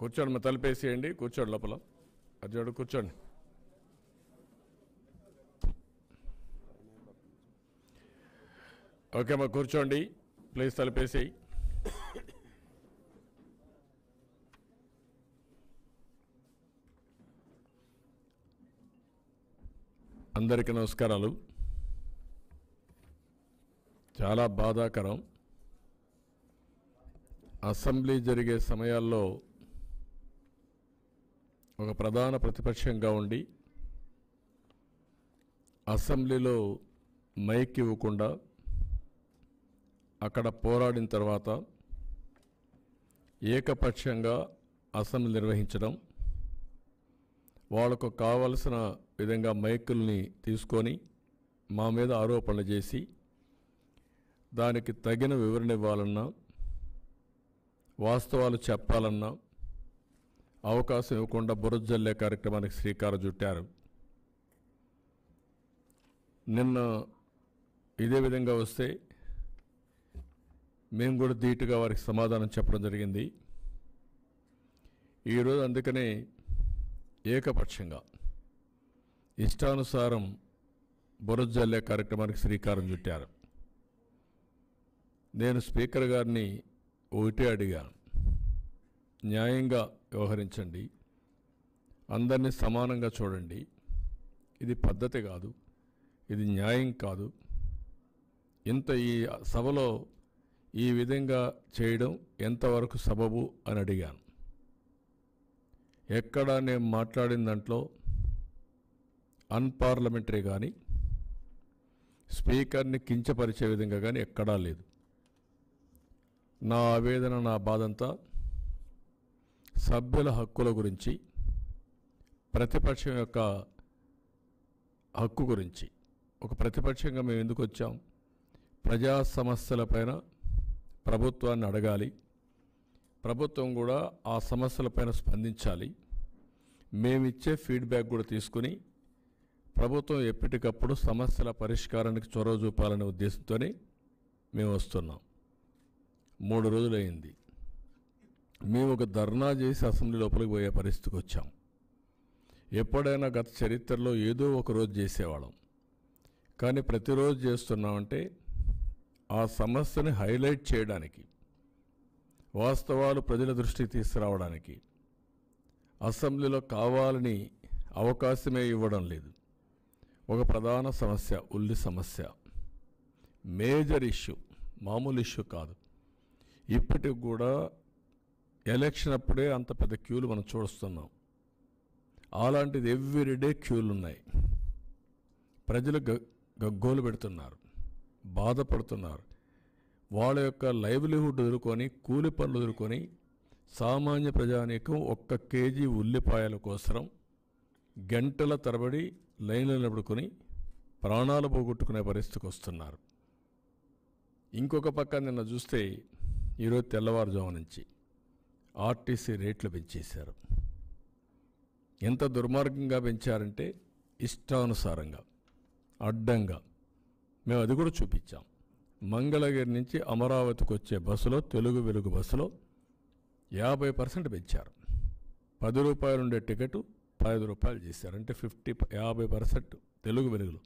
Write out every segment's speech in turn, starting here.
కూర్చోండి మా తలిపేసేయండి కూర్చోండి లోపల అర్జుడు కూర్చోండి ఓకే మా కూర్చోండి ప్లీజ్ తలుపేసేయి అందరికీ నమస్కారాలు చాలా బాధాకరం అసెంబ్లీ జరిగే సమయాల్లో ఒక ప్రధాన ప్రతిపక్షంగా ఉండి అసెంబ్లీలో మైక్ ఇవ్వకుండా అక్కడ పోరాడిన తర్వాత ఏకపక్షంగా అసెంబ్లీ నిర్వహించడం వాళ్ళకు కావలసిన విధంగా మైకుల్ని తీసుకొని మా మీద ఆరోపణలు చేసి దానికి తగిన వివరణ ఇవ్వాలన్నా వాస్తవాలు చెప్పాలన్నా అవకాశం ఇవ్వకుండా బురజల్లే కార్యక్రమానికి శ్రీకారం చుట్టారు నిన్న ఇదే విధంగా వస్తే మేము కూడా ధీటుగా వారికి సమాధానం చెప్పడం జరిగింది ఈరోజు అందుకనే ఏకపక్షంగా ఇష్టానుసారం బురజల్లే కార్యక్రమానికి శ్రీకారం చుట్టారు నేను స్పీకర్ గారిని ఒకటే అడిగాను న్యాయంగా వ్యవహరించండి అందరినీ సమానంగా చూడండి ఇది పద్ధతి కాదు ఇది న్యాయం కాదు ఇంత ఈ సభలో ఈ విధంగా చేయడం ఎంతవరకు సబబు అని అడిగాను ఎక్కడ నేను మాట్లాడిన దాంట్లో అన్పార్లమెంటరీ కానీ స్పీకర్ని కించపరిచే విధంగా కానీ ఎక్కడా లేదు నా ఆవేదన నా బాధంతా సభ్యుల హక్కుల గురించి ప్రతిపక్షం యొక్క హక్కు గురించి ఒక ప్రతిపక్షంగా మేము ఎందుకు వచ్చాం ప్రజా సమస్యలపైన ప్రభుత్వాన్ని అడగాలి ప్రభుత్వం కూడా ఆ సమస్యలపైన స్పందించాలి మేమిచ్చే ఫీడ్బ్యాక్ కూడా తీసుకుని ప్రభుత్వం ఎప్పటికప్పుడు సమస్యల పరిష్కారానికి చొరవ చూపాలనే ఉద్దేశంతోనే మేము వస్తున్నాం మూడు రోజులైంది మేము ఒక ధర్నా చేసి అసెంబ్లీ లోపలికి పోయే పరిస్థితికి వచ్చాం ఎప్పుడైనా గత చరిత్రలో ఏదో ఒకరోజు చేసేవాళ్ళం కానీ ప్రతిరోజు చేస్తున్నామంటే ఆ సమస్యని హైలైట్ చేయడానికి వాస్తవాలు ప్రజల దృష్టి తీసుకురావడానికి అసెంబ్లీలో కావాలని అవకాశమే ఇవ్వడం లేదు ఒక ప్రధాన సమస్య ఉల్లి సమస్య మేజర్ ఇష్యూ మామూలు ఇష్యూ కాదు ఇప్పటికి కూడా ఎలక్షన్ అప్పుడే అంత పెద్ద క్యూలు మనం చూస్తున్నాం అలాంటిది ఎవ్రీడే క్యూలు ఉన్నాయి ప్రజలు గగ్గోలు పెడుతున్నారు బాధపడుతున్నారు వాళ్ళ యొక్క లైవ్లీహుడ్ ఎదుర్కొని కూలి పనులు ఎదుర్కొని సామాన్య ప్రజానీకం ఒక్క కేజీ ఉల్లిపాయల కోసరం గంటల తరబడి లైన్లు నిలబడుకొని ప్రాణాలు పోగొట్టుకునే పరిస్థితికి వస్తున్నారు ఇంకొక పక్క నిన్న చూస్తే ఈరోజు తెల్లవారుజాము నుంచి ఆర్టీసీ రేట్లు పెంచేశారు ఎంత దుర్మార్గంగా పెంచారంటే ఇష్టానుసారంగా అడ్డంగా మేము అది కూడా చూపించాం మంగళగిరి నుంచి అమరావతికి వచ్చే బస్సులో తెలుగు వెలుగు బస్సులో యాభై పర్సెంట్ పెంచారు పది రూపాయలు ఉండే టికెట్ పది రూపాయలు చేశారు అంటే ఫిఫ్టీ యాభై పర్సెంట్ తెలుగు వెలుగులు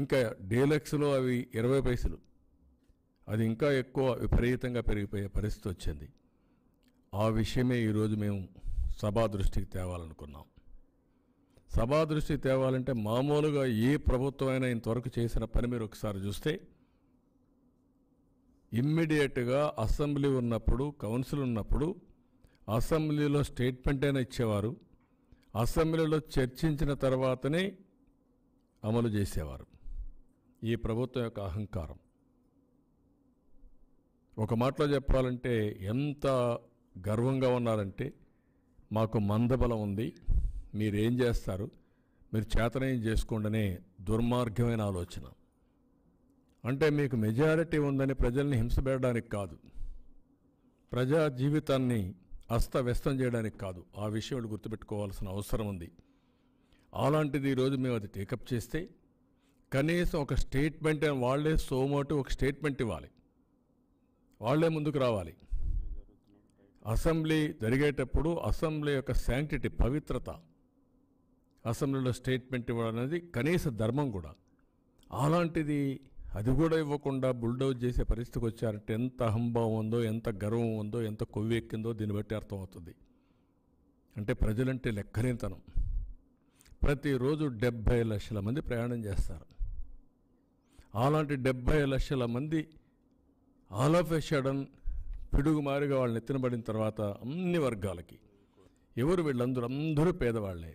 ఇంకా డీలక్స్లో అవి ఇరవై పైసలు అది ఇంకా ఎక్కువ విపరీతంగా పెరిగిపోయే పరిస్థితి వచ్చింది ఆ విషయమే ఈరోజు మేము సభా దృష్టికి తేవాలనుకున్నాం సభా దృష్టి తేవాలంటే మామూలుగా ఏ ప్రభుత్వం అయినా ఇంతవరకు చేసిన పని మీరు ఒకసారి చూస్తే ఇమ్మీడియట్గా అసెంబ్లీ ఉన్నప్పుడు కౌన్సిల్ ఉన్నప్పుడు అసెంబ్లీలో స్టేట్మెంట్ అయినా ఇచ్చేవారు అసెంబ్లీలో చర్చించిన తర్వాతనే అమలు చేసేవారు ఈ ప్రభుత్వం యొక్క అహంకారం ఒక మాటలో చెప్పాలంటే ఎంత గర్వంగా ఉన్నారంటే మాకు మందబలం ఉంది మీరేం చేస్తారు మీరు చేతనయం చేసుకోండనే దుర్మార్గమైన ఆలోచన అంటే మీకు మెజారిటీ ఉందని ప్రజల్ని హింసపెట్టడానికి కాదు ప్రజా జీవితాన్ని అస్తవ్యస్తం చేయడానికి కాదు ఆ విషయాలు గుర్తుపెట్టుకోవాల్సిన అవసరం ఉంది అలాంటిది ఈరోజు మేము అది టేకప్ చేస్తే కనీసం ఒక స్టేట్మెంట్ వాళ్ళే సోమోటు ఒక స్టేట్మెంట్ ఇవ్వాలి వాళ్ళే ముందుకు రావాలి అసెంబ్లీ జరిగేటప్పుడు అసెంబ్లీ యొక్క శాంక్టిటీ పవిత్రత అసెంబ్లీలో స్టేట్మెంట్ ఇవ్వడం అనేది కనీస ధర్మం కూడా అలాంటిది అది కూడా ఇవ్వకుండా బుల్డౌజ్ చేసే పరిస్థితికి వచ్చారంటే ఎంత అహంభావం ఉందో ఎంత గర్వం ఉందో ఎంత కొవ్వెక్కిందో దీన్ని బట్టి అర్థమవుతుంది అంటే ప్రజలంటే లెక్కలేనితనం ప్రతిరోజు డెబ్భై లక్షల మంది ప్రయాణం చేస్తారు అలాంటి డెబ్భై లక్షల మంది ఆల్ ఆఫ్ ఎ సడన్ పిడుగు మారుగా వాళ్ళని ఎత్తినబడిన తర్వాత అన్ని వర్గాలకి ఎవరు వీళ్ళందరూ అందరూ పేదవాళ్ళే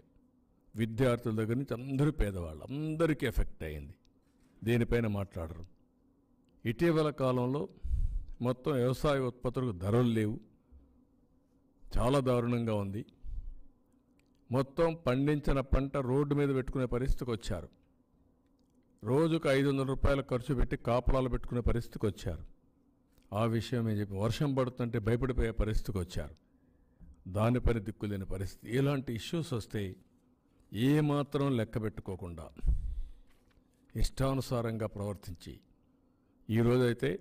విద్యార్థుల దగ్గర నుంచి అందరూ పేదవాళ్ళు అందరికీ ఎఫెక్ట్ అయింది దీనిపైన మాట్లాడరు ఇటీవల కాలంలో మొత్తం వ్యవసాయ ఉత్పత్తులకు ధరలు లేవు చాలా దారుణంగా ఉంది మొత్తం పండించిన పంట రోడ్డు మీద పెట్టుకునే పరిస్థితికి వచ్చారు రోజుకు ఐదు వందల రూపాయల ఖర్చు పెట్టి కాపలాలు పెట్టుకునే పరిస్థితికి వచ్చారు ఆ విషయం మీద చెప్పి వర్షం పడుతుంటే భయపడిపోయే పరిస్థితికి వచ్చారు దాని పని దిక్కులేని పరిస్థితి ఇలాంటి ఇష్యూస్ వస్తే ఏమాత్రం లెక్క పెట్టుకోకుండా ఇష్టానుసారంగా ప్రవర్తించి ఈరోజైతే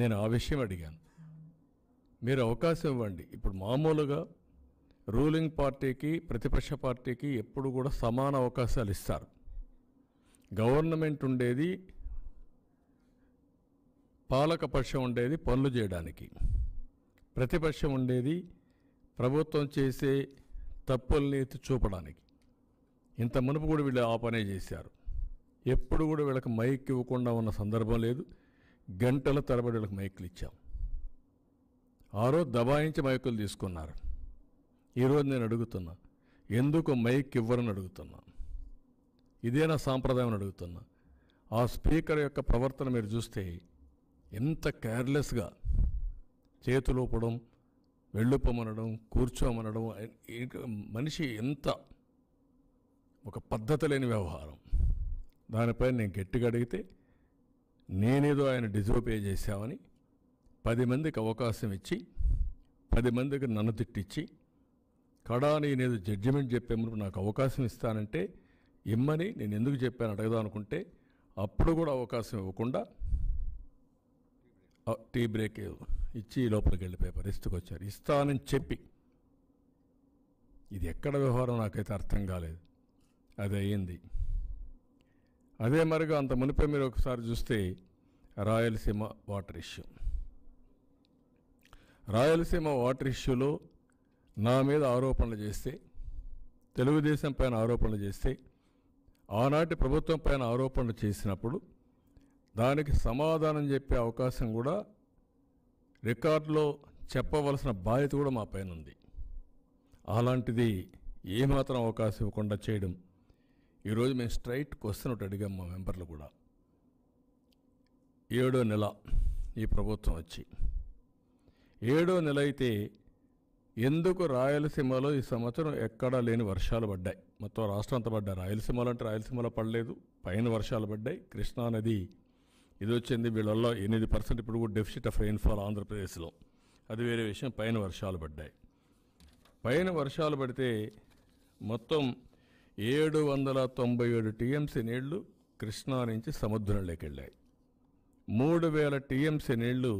నేను ఆ విషయం అడిగాను మీరు అవకాశం ఇవ్వండి ఇప్పుడు మామూలుగా రూలింగ్ పార్టీకి ప్రతిపక్ష పార్టీకి ఎప్పుడు కూడా సమాన అవకాశాలు ఇస్తారు గవర్నమెంట్ ఉండేది పాలకపక్షం ఉండేది పనులు చేయడానికి ప్రతిపక్షం ఉండేది ప్రభుత్వం చేసే తప్పుల్ని ఎత్తి చూపడానికి ఇంత మునుపు కూడా వీళ్ళు ఆ పనే చేశారు ఎప్పుడు కూడా వీళ్ళకి మైక్ ఇవ్వకుండా ఉన్న సందర్భం లేదు గంటల తరబడి వీళ్ళకి మైకులు ఇచ్చాం ఆ రోజు దబాయించి మైకులు తీసుకున్నారు ఈరోజు నేను అడుగుతున్నా ఎందుకు మైక్ ఇవ్వరని అడుగుతున్నా ఇదేనా సాంప్రదాయం అడుగుతున్నా ఆ స్పీకర్ యొక్క ప్రవర్తన మీరు చూస్తే ఎంత కేర్లెస్గా చేతులోపడం వెళ్ళుపమనడం కూర్చోమనడం మనిషి ఎంత ఒక పద్ధతి లేని వ్యవహారం దానిపై నేను గట్టిగా అడిగితే నేనేదో ఆయన పే చేశామని పది మందికి అవకాశం ఇచ్చి పది మందికి నన్ను తిట్టించి కడా నేనేదో జడ్జిమెంట్ చెప్పే ముందు నాకు అవకాశం ఇస్తానంటే ఇమ్మని నేను ఎందుకు చెప్పాను అడగదా అనుకుంటే అప్పుడు కూడా అవకాశం ఇవ్వకుండా టీ బ్రేక్ ఇచ్చి లోపలికి వెళ్ళిపోయి పరిస్థితికి వచ్చారు ఇస్తానని చెప్పి ఇది ఎక్కడ వ్యవహారం నాకైతే అర్థం కాలేదు అది అయ్యింది అదే మరిగా అంత మునిపే మీరు ఒకసారి చూస్తే Rayalaseema water issue Rayalaseema water ఇష్యూలో నా మీద ఆరోపణలు చేస్తే తెలుగుదేశం పైన ఆరోపణలు చేస్తే ఆనాటి ప్రభుత్వం పైన ఆరోపణలు చేసినప్పుడు దానికి సమాధానం చెప్పే అవకాశం కూడా రికార్డులో చెప్పవలసిన బాధ్యత కూడా మా పైన ఉంది అలాంటిది ఏమాత్రం అవకాశం ఇవ్వకుండా చేయడం ఈరోజు మేము స్ట్రైట్ క్వశ్చన్ ఒకటి అడిగాం మా మెంబర్లు కూడా ఏడో నెల ఈ ప్రభుత్వం వచ్చి ఏడో నెల అయితే ఎందుకు రాయలసీమలో ఈ సంవత్సరం ఎక్కడా లేని వర్షాలు పడ్డాయి మొత్తం రాష్ట్రం అంతా పడ్డాయి రాయలసీమలు అంటే రాయలసీమలో పడలేదు పైన వర్షాలు పడ్డాయి కృష్ణానది ఇది వచ్చింది వీళ్ళల్లో ఎనిమిది పర్సెంట్ ఇప్పుడు కూడా డెఫిసిట్ ఆఫ్ రెయిన్ఫాల్ ఆంధ్రప్రదేశ్లో అది వేరే విషయం పైన వర్షాలు పడ్డాయి పైన వర్షాలు పడితే మొత్తం ఏడు వందల తొంభై ఏడు టీఎంసీ నీళ్లు కృష్ణా నుంచి సముద్రంలోకి వెళ్ళాయి మూడు వేల టీఎంసీ నీళ్లు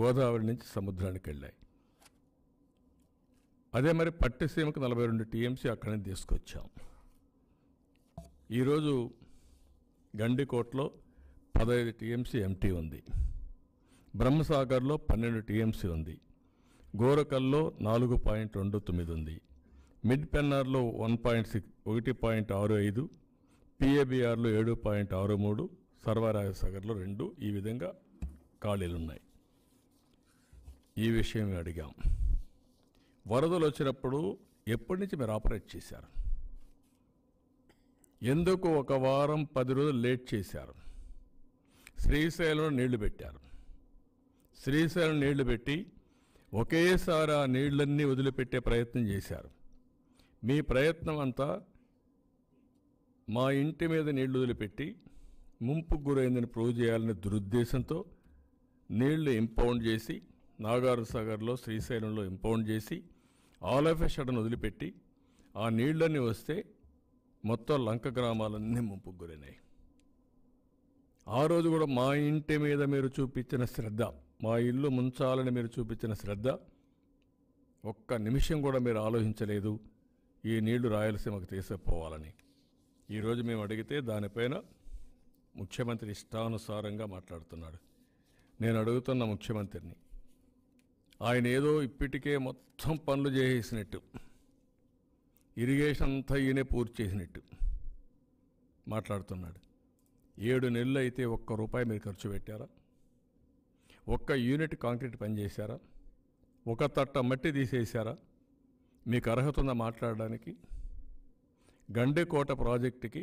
గోదావరి నుంచి సముద్రానికి వెళ్ళాయి అదే మరి పట్టిసీమకు నలభై రెండు టీఎంసీ అక్కడి నుంచి తీసుకొచ్చాం ఈరోజు గండికోటలో పదహైదు టీఎంసీ ఎంటీ ఉంది బ్రహ్మసాగర్లో పన్నెండు టీఎంసీ ఉంది గోరకల్లో నాలుగు పాయింట్ రెండు తొమ్మిది ఉంది మిడ్ పెన్నార్లో వన్ పాయింట్ సిక్స్ ఒకటి పాయింట్ ఆరు ఐదు పిఏబిఆర్లో ఏడు పాయింట్ ఆరు మూడు సర్వరాజసాగర్లో రెండు ఈ విధంగా ఖాళీలున్నాయి ఈ విషయం అడిగాం వరదలు వచ్చినప్పుడు ఎప్పటి నుంచి మీరు ఆపరేట్ చేశారు ఎందుకు ఒక వారం పది రోజులు లేట్ చేశారు శ్రీశైలం నీళ్లు పెట్టారు శ్రీశైలం నీళ్లు పెట్టి ఒకేసారి ఆ నీళ్లన్నీ వదిలిపెట్టే ప్రయత్నం చేశారు మీ ప్రయత్నం అంతా మా ఇంటి మీద నీళ్లు వదిలిపెట్టి ముంపుకు గురైందని ప్రూవ్ చేయాలనే దురుద్దేశంతో నీళ్లు ఇంపౌండ్ చేసి నాగార్జునసాగర్లో శ్రీశైలంలో ఇంపౌండ్ చేసి ఆల్ ఆఫ్ ఎ షడన్ వదిలిపెట్టి ఆ నీళ్ళన్నీ వస్తే మొత్తం లంక గ్రామాలన్నీ ముంపుకు గురైనాయి ఆ రోజు కూడా మా ఇంటి మీద మీరు చూపించిన శ్రద్ధ మా ఇల్లు ముంచాలని మీరు చూపించిన శ్రద్ధ ఒక్క నిమిషం కూడా మీరు ఆలోచించలేదు ఈ నీళ్లు రాయలసీమకు తీసుకుపోవాలని ఈరోజు మేము అడిగితే దానిపైన ముఖ్యమంత్రి ఇష్టానుసారంగా మాట్లాడుతున్నాడు నేను అడుగుతున్న ముఖ్యమంత్రిని ఆయన ఏదో ఇప్పటికే మొత్తం పనులు చేసేసినట్టు ఇరిగేషన్ అంతా ఈయనే పూర్తి చేసినట్టు మాట్లాడుతున్నాడు ఏడు నెలలు అయితే ఒక్క రూపాయి మీరు ఖర్చు పెట్టారా ఒక్క యూనిట్ కాంక్రీట్ పనిచేశారా ఒక తట్ట మట్టి తీసేశారా మీకు అర్హత ఉందా మాట్లాడడానికి గండెకోట ప్రాజెక్టుకి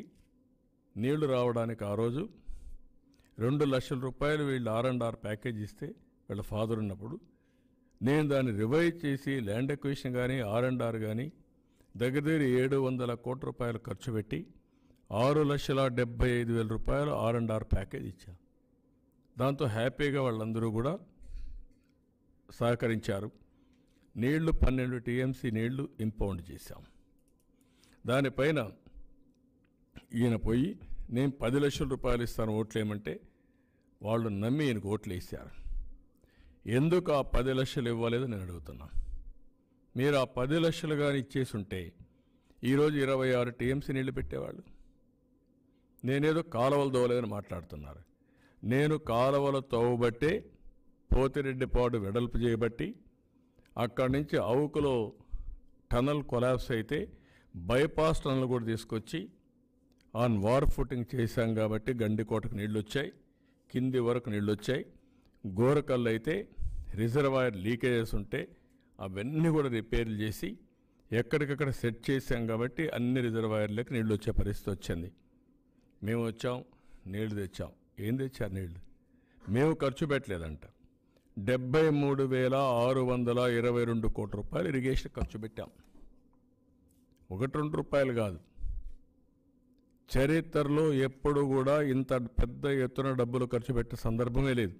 నీళ్లు రావడానికి ఆ రోజు రెండు లక్షల రూపాయలు వీళ్ళు ఆర్ అండ్ ఆర్ ప్యాకేజ్ ఇస్తే వీళ్ళ ఫాదర్ ఉన్నప్పుడు నేను దాన్ని రివైజ్ చేసి ల్యాండ్ ఎక్వేషన్ కానీ ఆర్ అండ్ ఆర్ కానీ దగ్గర దగ్గర ఏడు వందల కోట్ల రూపాయలు ఖర్చు పెట్టి ఆరు లక్షల డెబ్బై ఐదు వేల రూపాయలు ఆర్ అండ్ ఆర్ ప్యాకేజ్ ఇచ్చారు దాంతో హ్యాపీగా వాళ్ళందరూ కూడా సహకరించారు నీళ్లు పన్నెండు టీఎంసీ నీళ్లు ఇంపౌండ్ చేశాం దానిపైన ఈయన పోయి నేను పది లక్షల రూపాయలు ఇస్తాను ఓట్లేమంటే వాళ్ళు నమ్మి ఈయనకు ఓట్లు వేసారు ఎందుకు ఆ పది లక్షలు ఇవ్వలేదో నేను అడుగుతున్నా మీరు ఆ పది లక్షలు కానీ ఇచ్చేసి ఉంటే ఈరోజు ఇరవై ఆరు టీఎంసీ నీళ్లు పెట్టేవాళ్ళు నేనేదో కాలువల దోవలేదని మాట్లాడుతున్నారు నేను కాలువలు తోవబట్టే పోతిరెడ్డిపాడు వెడల్పు చేయబట్టి అక్కడి నుంచి అవుకులో టనల్ కొలాప్స్ అయితే బైపాస్ టనల్ కూడా తీసుకొచ్చి ఆన్ వార్ ఫుటింగ్ చేశాం కాబట్టి గండికోటకు నీళ్ళు వచ్చాయి కింది వరకు నీళ్ళు వచ్చాయి గోరకల్లు అయితే రిజర్వాయర్ లీకేజెస్ ఉంటే అవన్నీ కూడా రిపేర్లు చేసి ఎక్కడికక్కడ సెట్ చేశాం కాబట్టి అన్ని రిజర్వాయర్లకు నీళ్ళు వచ్చే పరిస్థితి వచ్చింది మేము వచ్చాం నీళ్లు తెచ్చాం ఏం తెచ్చారు నీళ్లు మేము ఖర్చు పెట్టలేదంట డెబ్బై మూడు వేల ఆరు వందల ఇరవై రెండు కోట్ల రూపాయలు ఇరిగేషన్ ఖర్చు పెట్టాం ఒకటి రెండు రూపాయలు కాదు చరిత్రలో ఎప్పుడు కూడా ఇంత పెద్ద ఎత్తున డబ్బులు ఖర్చు పెట్టే సందర్భమే లేదు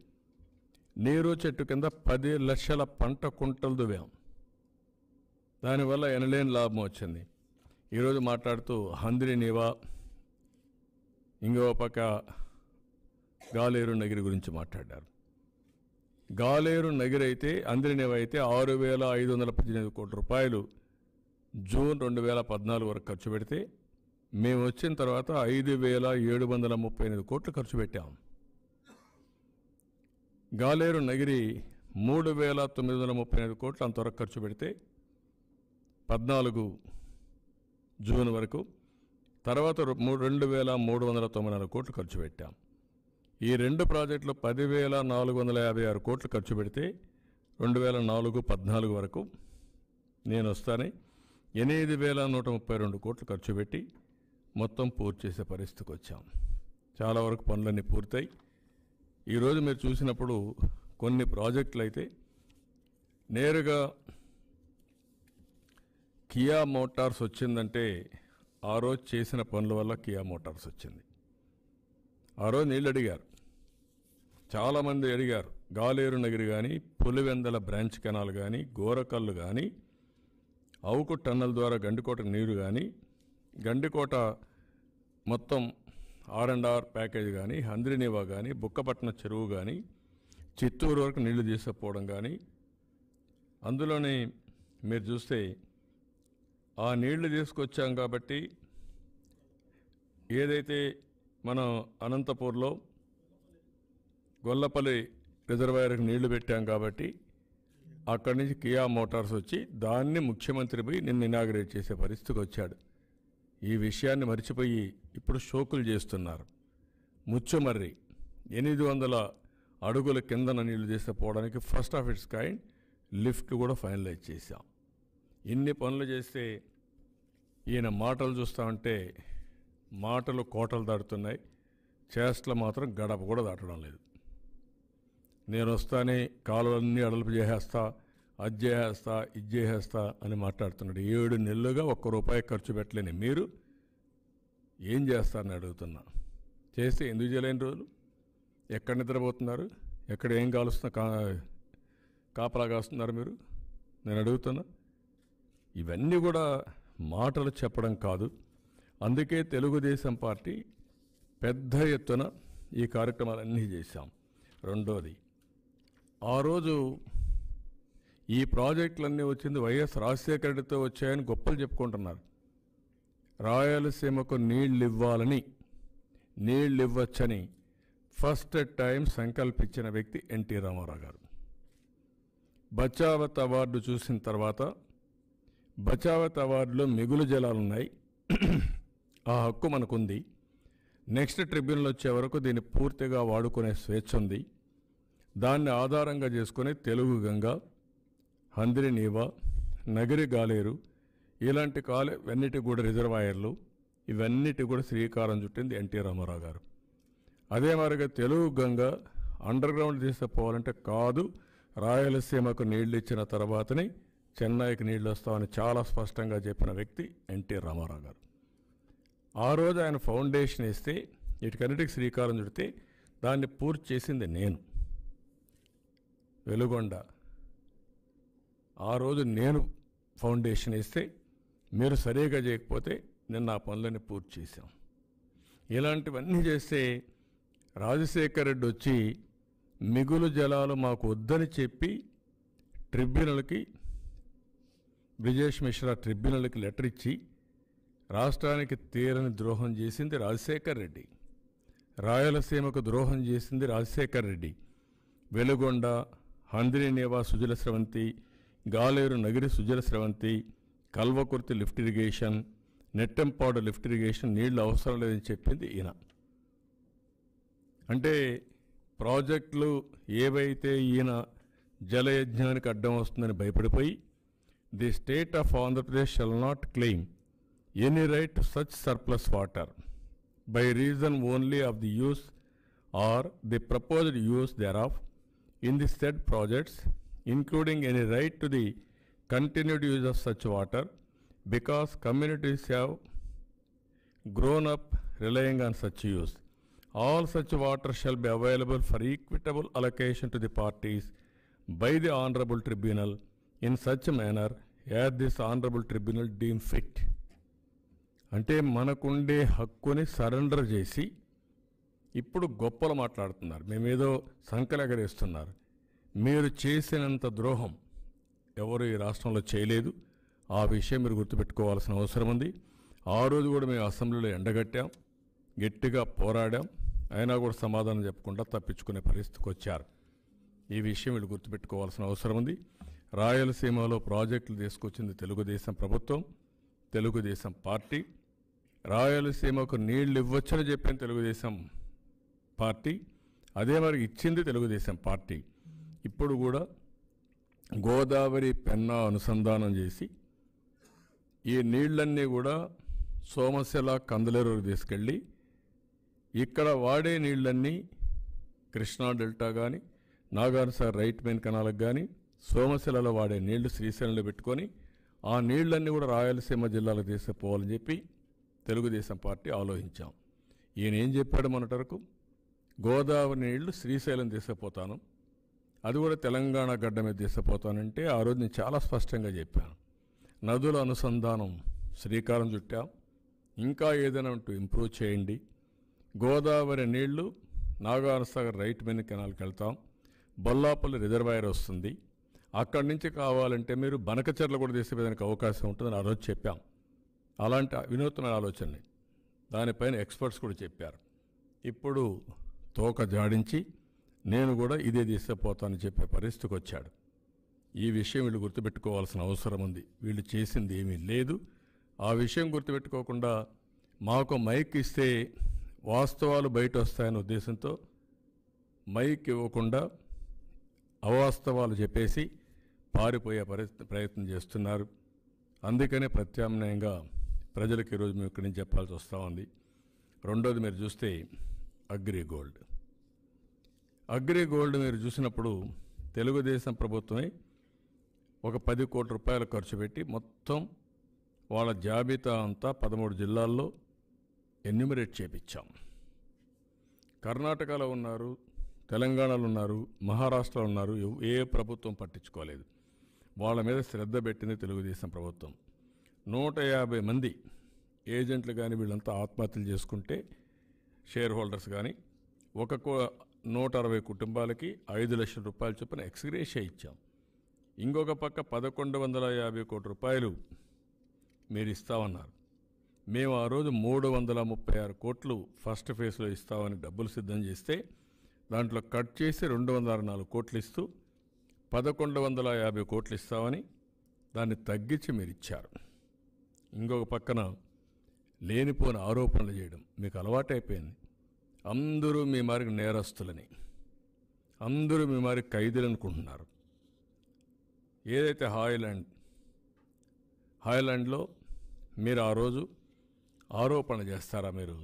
నీరు చెట్టు కింద పది లక్షల పంట కుంటలు దువ్వాం దానివల్ల ఎనలేని లాభం వచ్చింది ఈరోజు మాట్లాడుతూ హందిరి నీవా ఇంకో పక్క గాలేరు నగిరి గురించి మాట్లాడారు గాలేరు నగిరి అయితే అందరినేవైతే ఆరు వేల ఐదు వందల పద్దెనిమిది కోట్ల రూపాయలు జూన్ రెండు వేల పద్నాలుగు వరకు ఖర్చు పెడితే మేము వచ్చిన తర్వాత ఐదు వేల ఏడు వందల ముప్పై ఎనిమిది కోట్లు ఖర్చు పెట్టాము గాలేరు నగిరి మూడు వేల తొమ్మిది వందల ముప్పై ఎనిమిది కోట్లు అంతవరకు ఖర్చు పెడితే పద్నాలుగు జూన్ వరకు తర్వాత రెండు వేల మూడు వందల తొమ్మిది నాలుగు కోట్లు ఖర్చు పెట్టాం ఈ రెండు ప్రాజెక్టులు పదివేల నాలుగు వందల యాభై ఆరు కోట్లు ఖర్చు పెడితే రెండు వేల నాలుగు పద్నాలుగు వరకు నేను వస్తాను ఎనిమిది వేల నూట ముప్పై రెండు కోట్లు ఖర్చు పెట్టి మొత్తం పూర్తి చేసే పరిస్థితికి వచ్చాం చాలా వరకు పనులన్నీ పూర్తయి ఈరోజు మీరు చూసినప్పుడు కొన్ని ప్రాజెక్టులు అయితే నేరుగా కియా మోటార్స్ వచ్చిందంటే ఆ రోజు చేసిన పనుల వల్ల కియా మోటార్స్ వచ్చింది ఆ రోజు నీళ్ళు అడిగారు చాలామంది అడిగారు గాలేరు నగిరి కానీ పులివెందల బ్రాంచ్ కెనాల్ కానీ గోరకల్లు కానీ అవుకు టన్నల్ ద్వారా గండికోట నీరు కానీ గండికోట మొత్తం ఆర్ అండ్ ఆర్ ప్యాకేజ్ కానీ హంద్రినివా కానీ బుక్కపట్నం చెరువు కానీ చిత్తూరు వరకు నీళ్లు తీసుకుపోవడం కానీ అందులోనే మీరు చూస్తే ఆ నీళ్లు తీసుకొచ్చాం కాబట్టి ఏదైతే మనం అనంతపూర్లో గొల్లపల్లి రిజర్వాయర్కి నీళ్లు పెట్టాం కాబట్టి అక్కడి నుంచి కియా మోటార్స్ వచ్చి దాన్ని ముఖ్యమంత్రి పోయి నిన్న ఇనాగ్రేట్ చేసే పరిస్థితికి వచ్చాడు ఈ విషయాన్ని మర్చిపోయి ఇప్పుడు షోకులు చేస్తున్నారు ముచ్చమర్రి ఎనిమిది వందల అడుగుల కిందన నీళ్లు తీసుకుపోవడానికి ఫస్ట్ ఆఫ్ ఇట్స్ కైండ్ లిఫ్ట్లు కూడా ఫైనలైజ్ చేశాం ఇన్ని పనులు చేస్తే ఈయన మాటలు చూస్తూ ఉంటే మాటలు కోటలు దాటుతున్నాయి చేష్టలు మాత్రం గడప కూడా దాటడం లేదు నేను వస్తానే కాలువలన్నీ అడలుపు చేసేస్తా అది చేసేస్తా ఇది చేసేస్తా అని మాట్లాడుతున్నాడు ఏడు నెలలుగా ఒక్క రూపాయి ఖర్చు పెట్టలేని మీరు ఏం చేస్తారని అడుగుతున్నా చేస్తే ఎందుకు చేయలేని రోజులు ఎక్కడ నిద్రపోతున్నారు ఎక్కడ ఏం కాలుస్తున్నా కా కాపలా కాస్తున్నారు మీరు నేను అడుగుతున్నా ఇవన్నీ కూడా మాటలు చెప్పడం కాదు అందుకే తెలుగుదేశం పార్టీ పెద్ద ఎత్తున ఈ కార్యక్రమాలన్నీ చేశాం రెండోది ఆ రోజు ఈ ప్రాజెక్టులన్నీ వచ్చింది వైఎస్ రాజశేఖర రెడ్డితో వచ్చాయని గొప్పలు చెప్పుకుంటున్నారు రాయలసీమకు నీళ్ళు ఇవ్వాలని నీళ్ళు ఇవ్వచ్చని ఫస్ట్ టైం సంకల్పించిన వ్యక్తి ఎన్టీ రామారావు గారు బచావత్ అవార్డు చూసిన తర్వాత బచావత్ అవార్డులో మిగులు జలాలున్నాయి ఆ హక్కు మనకుంది నెక్స్ట్ ట్రిబ్యునల్ వచ్చే వరకు దీన్ని పూర్తిగా వాడుకునే స్వేచ్ఛ ఉంది దాన్ని ఆధారంగా చేసుకుని తెలుగు గంగ హందిరి నీవ నగిరి గాలేరు ఇలాంటి కాలే ఇవన్నిటి కూడా రిజర్వాయర్లు ఇవన్నిటి కూడా శ్రీకారం చుట్టింది ఎన్టీ రామారావు గారు అదే మరిగా తెలుగు గంగ అండర్ గ్రౌండ్ తీసుకుపోవాలంటే కాదు రాయలసీమకు నీళ్ళు ఇచ్చిన తర్వాతనే చెన్నైకి నీళ్ళు వస్తామని చాలా స్పష్టంగా చెప్పిన వ్యక్తి ఎన్టీ రామారావు గారు ఆ రోజు ఆయన ఫౌండేషన్ ఇస్తే వీటికన్నిటికి శ్రీకారం చుడితే దాన్ని పూర్తి చేసింది నేను వెలుగొండ ఆ రోజు నేను ఫౌండేషన్ ఇస్తే మీరు సరిగా చేయకపోతే నేను నా పనులని పూర్తి చేశాం ఇలాంటివన్నీ చేస్తే రాజశేఖర్ రెడ్డి వచ్చి మిగులు జలాలు మాకు వద్దని చెప్పి ట్రిబ్యునల్కి బ్రిజేష్ మిశ్రా ట్రిబ్యునల్కి లెటర్ ఇచ్చి రాష్ట్రానికి తీరని ద్రోహం చేసింది రాజశేఖర్ రెడ్డి రాయలసీమకు ద్రోహం చేసింది రాజశేఖర్ రెడ్డి వెలుగొండ నేవా Sujala Sravanthi Galeru Nagari Sujala Sravanthi Kalwakurthy lift irrigation Nettempadu lift irrigation నీళ్లు అవసరం లేదని చెప్పింది ఈయన అంటే ప్రాజెక్టులు ఏవైతే ఈయన జలయజ్ఞానికి అడ్డం వస్తుందని భయపడిపోయి the state of Andhra Pradesh shall not claim any right to such surplus water by reason only of the use or the proposed use thereof in the said projects, including any right to the continued use of such water, because communities have grown up relying on such use. All such water shall be available for equitable allocation to the parties by the Honorable Tribunal in such manner as this honourable tribunal deem fit అంటే మనకుండే హక్కుని surrender చేసి ఇప్పుడు గొప్పలు మాట్లాడుతున్నారు మేమేదో సంకలెగరేస్తున్నారు మీరు చేసినంత ద్రోహం ఎవరు ఈ రాష్ట్రంలో చేయలేదు ఆ విషయం మీరు గుర్తుపెట్టుకోవాల్సిన అవసరం ఉంది ఆ రోజు కూడా మేము అసెంబ్లీలో ఎండగట్టాం గట్టిగా పోరాడాం అయినా కూడా సమాధానం చెప్పకుండా తప్పించుకునే పరిస్థితికి వచ్చారు ఈ విషయం వీళ్ళు గుర్తుపెట్టుకోవాల్సిన అవసరం ఉంది రాయలసీమలో ప్రాజెక్టులు తీసుకొచ్చింది తెలుగుదేశం ప్రభుత్వం తెలుగుదేశం పార్టీ రాయలసీమకు నీళ్లు ఇవ్వచ్చని చెప్పిన తెలుగుదేశం పార్టీ అదే మరి ఇచ్చింది తెలుగుదేశం పార్టీ ఇప్పుడు కూడా గోదావరి పెన్నా అనుసంధానం చేసి ఈ నీళ్ళన్నీ కూడా సోమశిల కందలేరుకు తీసుకెళ్ళి ఇక్కడ వాడే నీళ్ళన్నీ కృష్ణా డెల్టా కానీ నాగార్జున రైట్ మెయిన్ కెనాలకు కానీ సోమశిలలో వాడే నీళ్లు శ్రీశైలంలో పెట్టుకొని ఆ నీళ్లన్నీ కూడా రాయలసీమ జిల్లాలకు తీసుకుపోవాలని చెప్పి తెలుగుదేశం పార్టీ ఆలోచించాం ఈయన ఏం చెప్పాడు వరకు గోదావరి నీళ్లు శ్రీశైలం తీసుకుపోతాను అది కూడా తెలంగాణ గడ్డ మీద తీసుకుపోతానంటే ఆ రోజు నేను చాలా స్పష్టంగా చెప్పాను నదుల అనుసంధానం శ్రీకారం చుట్టాం ఇంకా ఏదైనా ఉంటూ ఇంప్రూవ్ చేయండి గోదావరి నీళ్లు నాగార్జునసాగర్ రైట్ మెయిన్ కెనాల్కి వెళ్తాం బొల్లాపల్లి రిజర్వాయర్ వస్తుంది అక్కడి నుంచి కావాలంటే మీరు బనకచర్లు కూడా తీసుకోవడానికి అవకాశం ఉంటుందని ఆ రోజు చెప్పాం అలాంటి వినూత్న ఆలోచనని దానిపైన ఎక్స్పర్ట్స్ కూడా చెప్పారు ఇప్పుడు తోక జాడించి నేను కూడా ఇదే తీసుకుపోతానని చెప్పే పరిస్థితికి వచ్చాడు ఈ విషయం వీళ్ళు గుర్తుపెట్టుకోవాల్సిన అవసరం ఉంది వీళ్ళు చేసింది ఏమీ లేదు ఆ విషయం గుర్తుపెట్టుకోకుండా మాకు మైక్ ఇస్తే వాస్తవాలు బయట వస్తాయనే ఉద్దేశంతో మైక్ ఇవ్వకుండా అవాస్తవాలు చెప్పేసి పారిపోయే ప్రయత్నం చేస్తున్నారు అందుకనే ప్రత్యామ్నాయంగా ప్రజలకు ఈరోజు మేము ఇక్కడి నుంచి చెప్పాల్సి వస్తూ ఉంది రెండోది మీరు చూస్తే అగ్రి గోల్డ్ అగ్రి గోల్డ్ మీరు చూసినప్పుడు తెలుగుదేశం ప్రభుత్వమే ఒక పది కోట్ల రూపాయలు ఖర్చు పెట్టి మొత్తం వాళ్ళ జాబితా అంతా పదమూడు జిల్లాల్లో ఎన్యుమరేట్ చేపించాం కర్ణాటకలో ఉన్నారు తెలంగాణలో ఉన్నారు మహారాష్ట్రలో ఉన్నారు ఏ ప్రభుత్వం పట్టించుకోలేదు వాళ్ళ మీద శ్రద్ధ పెట్టింది తెలుగుదేశం ప్రభుత్వం నూట యాభై మంది ఏజెంట్లు కానీ వీళ్ళంతా ఆత్మహత్యలు చేసుకుంటే షేర్ హోల్డర్స్ కానీ ఒక నూట అరవై కుటుంబాలకి ఐదు లక్షల రూపాయలు చొప్పున ఎక్స్గ్రేషియా ఇచ్చాం ఇంకొక పక్క పదకొండు వందల యాభై కోటి రూపాయలు మీరు ఇస్తామన్నారు మేము ఆ రోజు మూడు వందల ముప్పై ఆరు కోట్లు ఫస్ట్ ఫేజ్లో ఇస్తామని డబ్బులు సిద్ధం చేస్తే దాంట్లో కట్ చేసి రెండు వందల నాలుగు కోట్లు ఇస్తూ పదకొండు వందల యాభై కోట్లు ఇస్తామని దాన్ని తగ్గించి మీరు ఇచ్చారు ఇంకొక పక్కన లేనిపోని ఆరోపణలు చేయడం మీకు అలవాటైపోయింది అందరూ మీ మారికి నేరస్తులని అందరూ మీ మారికి ఖైదీలు అనుకుంటున్నారు ఏదైతే హాయిలాండ్ హాయిలాండ్లో మీరు ఆ రోజు ఆరోపణ చేస్తారా మీరు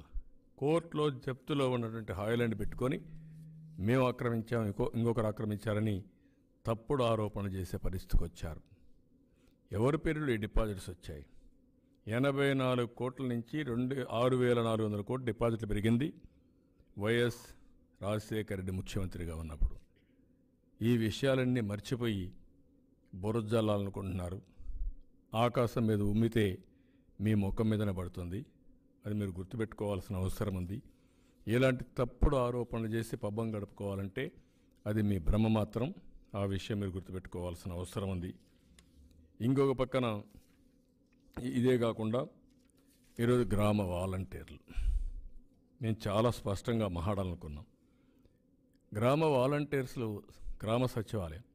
కోర్టులో జప్తులో ఉన్నటువంటి హాయిలాండ్ పెట్టుకొని మేము ఆక్రమించాము ఇంకో ఇంకొకరు ఆక్రమించారని తప్పుడు ఆరోపణ చేసే పరిస్థితికి వచ్చారు ఎవరి పేరులో ఈ డిపాజిట్స్ వచ్చాయి ఎనభై నాలుగు కోట్ల నుంచి రెండు ఆరు వేల నాలుగు వందల కోట్ల డిపాజిట్లు పెరిగింది వైఎస్ రాజశేఖర రెడ్డి ముఖ్యమంత్రిగా ఉన్నప్పుడు ఈ విషయాలన్నీ మర్చిపోయి బురజల్లాలనుకుంటున్నారు ఆకాశం మీద ఉమ్మితే మీ ముఖం మీదనే పడుతుంది అది మీరు గుర్తుపెట్టుకోవాల్సిన అవసరం ఉంది ఇలాంటి తప్పుడు ఆరోపణలు చేసి పబ్బం గడుపుకోవాలంటే అది మీ భ్రమ మాత్రం ఆ విషయం మీరు గుర్తుపెట్టుకోవాల్సిన అవసరం ఉంది ఇంకొక పక్కన ఇదే కాకుండా ఈరోజు గ్రామ వాలంటీర్లు మేము చాలా స్పష్టంగా మహాడాలనుకున్నాం గ్రామ వాలంటీర్స్లు గ్రామ సచివాలయం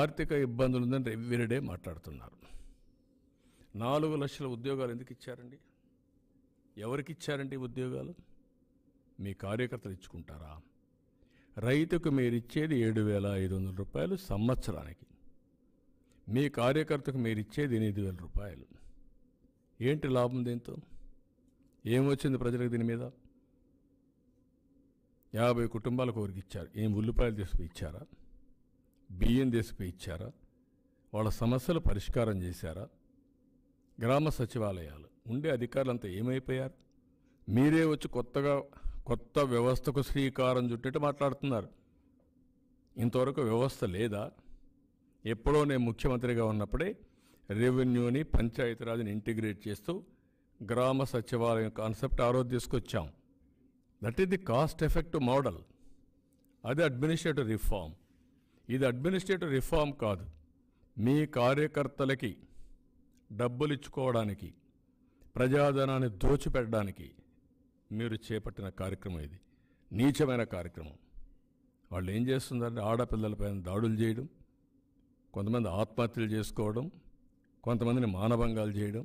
ఆర్థిక ఇబ్బందులు ఉందని ఎవ్రీడే మాట్లాడుతున్నారు నాలుగు లక్షల ఉద్యోగాలు ఎందుకు ఇచ్చారండి ఎవరికి ఇచ్చారండి ఉద్యోగాలు మీ కార్యకర్తలు ఇచ్చుకుంటారా రైతుకు మీరిచ్చేది ఏడు వేల ఐదు వందల రూపాయలు సంవత్సరానికి మీ కార్యకర్తకు మీరిచ్చేది ఎనిమిది వేల రూపాయలు ఏంటి లాభం దీంతో ఏమొచ్చింది ప్రజలకు దీని మీద యాభై కుటుంబాలకు ఎవరికి ఇచ్చారు ఏం ఉల్లిపాయలు తీసుకుపోయి ఇచ్చారా బియ్యం తీసుకుపోయి ఇచ్చారా వాళ్ళ సమస్యలు పరిష్కారం చేశారా గ్రామ సచివాలయాలు ఉండే అధికారులంతా ఏమైపోయారు మీరే వచ్చి కొత్తగా కొత్త వ్యవస్థకు శ్రీకారం చుట్టేట మాట్లాడుతున్నారు ఇంతవరకు వ్యవస్థ లేదా ఎప్పుడో నేను ముఖ్యమంత్రిగా ఉన్నప్పుడే రెవెన్యూని పంచాయతీరాజ్ని ఇంటిగ్రేట్ చేస్తూ గ్రామ సచివాలయం కాన్సెప్ట్ ఆ రోజు తీసుకొచ్చాం that is the cost effect model అది అడ్మినిస్ట్రేటివ్ రిఫార్మ్ ఇది అడ్మినిస్ట్రేటివ్ రిఫార్మ్ కాదు మీ కార్యకర్తలకి డబ్బులు ఇచ్చుకోవడానికి ప్రజాధనాన్ని దోచిపెట్టడానికి మీరు చేపట్టిన కార్యక్రమం ఇది నీచమైన కార్యక్రమం వాళ్ళు ఏం చేస్తుందంటే ఆడపిల్లలపైన దాడులు చేయడం కొంతమంది ఆత్మహత్యలు చేసుకోవడం కొంతమందిని మానభంగాలు చేయడం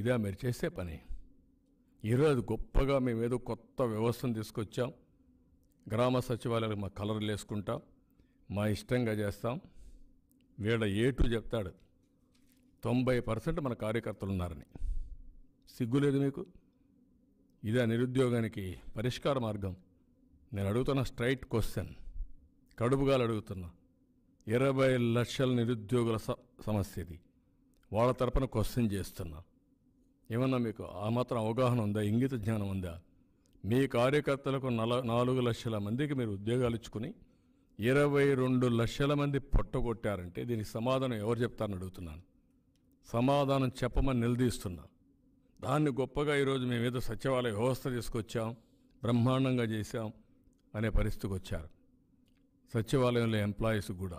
ఇదే మీరు చేసే పని ఈరోజు గొప్పగా మేము ఏదో కొత్త వ్యవస్థను తీసుకొచ్చాం గ్రామ సచివాలయాలకు మా కలర్లు వేసుకుంటాం మా ఇష్టంగా చేస్తాం వీళ్ళ ఏటు చెప్తాడు తొంభై పర్సెంట్ మన కార్యకర్తలు ఉన్నారని సిగ్గులేదు మీకు ఇదే నిరుద్యోగానికి పరిష్కార మార్గం నేను అడుగుతున్న స్ట్రైట్ క్వశ్చన్ కడుపుగా అడుగుతున్నా ఇరవై లక్షల నిరుద్యోగుల సమస్య ఇది వాళ్ళ తరపున క్వశ్చన్ చేస్తున్నా ఏమన్నా మీకు ఆ మాత్రం అవగాహన ఉందా ఇంగిత జ్ఞానం ఉందా మీ కార్యకర్తలకు నల నాలుగు లక్షల మందికి మీరు ఉద్యోగాలు ఇచ్చుకుని ఇరవై రెండు లక్షల మంది పొట్టగొట్టారంటే దీనికి సమాధానం ఎవరు చెప్తారని అడుగుతున్నాను సమాధానం చెప్పమని నిలదీస్తున్నాను దాన్ని గొప్పగా ఈరోజు మేమేదో సత్యవాలయ వ్యవస్థ తీసుకొచ్చాం బ్రహ్మాండంగా చేశాం అనే పరిస్థితికి వచ్చారు సచివాలయంలో ఎంప్లాయీస్ కూడా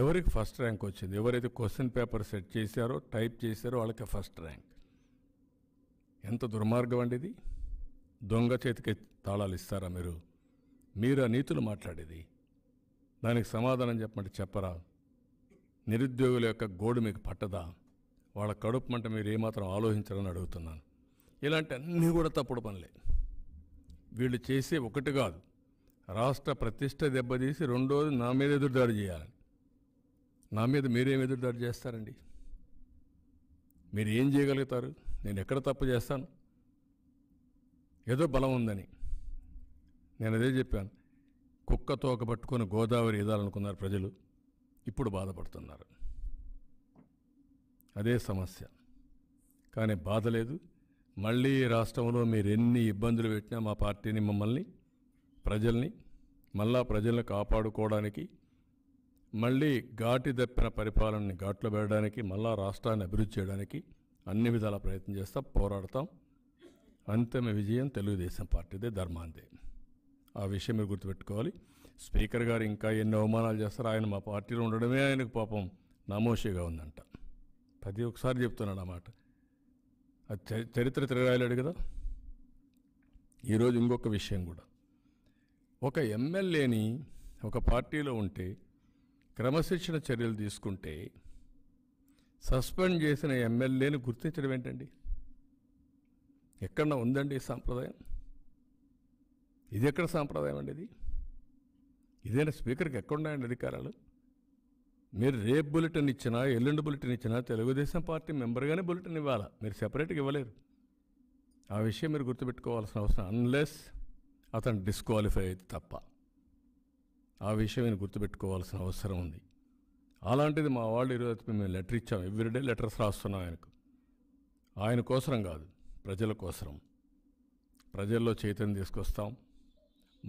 ఎవరికి ఫస్ట్ ర్యాంక్ వచ్చింది ఎవరైతే క్వశ్చన్ పేపర్ సెట్ చేశారో టైప్ చేశారో వాళ్ళకి ఫస్ట్ ర్యాంక్ ఎంత దుర్మార్గం అండి ఇది దొంగ చేతికి తాళాలు ఇస్తారా మీరు మీరు ఆ నీతులు మాట్లాడేది దానికి సమాధానం చెప్పమంటే చెప్పరా నిరుద్యోగుల యొక్క గోడు మీకు పట్టదా వాళ్ళ కడుపు మంట మీరు ఏమాత్రం ఆలోచించాలని అడుగుతున్నాను ఇలాంటి అన్నీ కూడా తప్పుడు పనులే వీళ్ళు చేసే ఒకటి కాదు రాష్ట్ర ప్రతిష్ట దెబ్బతీసి రెండోది నా మీద ఎదురుదాడి చేయాలని నా మీద మీరేం ఎదురుదాడి చేస్తారండి మీరు ఏం చేయగలుగుతారు నేను ఎక్కడ తప్పు చేస్తాను ఏదో బలం ఉందని నేను అదే చెప్పాను కుక్క తోక పట్టుకొని గోదావరి ఏదాలనుకున్నారు ప్రజలు ఇప్పుడు బాధపడుతున్నారు అదే సమస్య కానీ బాధ లేదు మళ్ళీ రాష్ట్రంలో మీరు ఎన్ని ఇబ్బందులు పెట్టినా మా పార్టీని మమ్మల్ని ప్రజల్ని మళ్ళా ప్రజలను కాపాడుకోవడానికి మళ్ళీ ఘాటి దప్పిన పరిపాలనని ఘాట్లో పెట్టడానికి మళ్ళా రాష్ట్రాన్ని అభివృద్ధి చేయడానికి అన్ని విధాల ప్రయత్నం చేస్తాం పోరాడతాం అంతిమ విజయం తెలుగుదేశం పార్టీదే ధర్మాంతే ఆ విషయం మీరు గుర్తుపెట్టుకోవాలి స్పీకర్ గారు ఇంకా ఎన్ని అవమానాలు చేస్తారు ఆయన మా పార్టీలో ఉండడమే ఆయనకు పాపం నామోషిగా ఉందంట ప్రతి ఒక్కసారి చెప్తున్నాడు అన్నమాట చరిత్ర తిరగాయలేడు కదా ఈరోజు ఇంకొక విషయం కూడా ఒక ఎమ్మెల్యేని ఒక పార్టీలో ఉంటే క్రమశిక్షణ చర్యలు తీసుకుంటే సస్పెండ్ చేసిన ఎమ్మెల్యేని గుర్తించడం ఏంటండి ఎక్కడ ఉందండి ఈ సాంప్రదాయం ఇది ఎక్కడ సాంప్రదాయం అండి ఇది ఇదైనా స్పీకర్కి ఎక్కడున్నాయండి అధికారాలు మీరు రేపు బులెటిన్ ఇచ్చినా ఎల్లుండి బులెటిన్ ఇచ్చినా తెలుగుదేశం పార్టీ మెంబర్గానే బులెటిన్ ఇవ్వాలా మీరు సెపరేట్గా ఇవ్వలేరు ఆ విషయం మీరు గుర్తుపెట్టుకోవాల్సిన అవసరం అన్లెస్ అతను డిస్క్వాలిఫై అయితే తప్ప ఆ విషయం నేను గుర్తుపెట్టుకోవాల్సిన అవసరం ఉంది అలాంటిది మా వాళ్ళు ఈరోజు మేము లెటర్ ఇచ్చాం ఎవ్రీడే లెటర్స్ రాస్తున్నాం ఆయనకు ఆయన కోసరం కాదు ప్రజల కోసరం ప్రజల్లో చైతన్యం తీసుకొస్తాం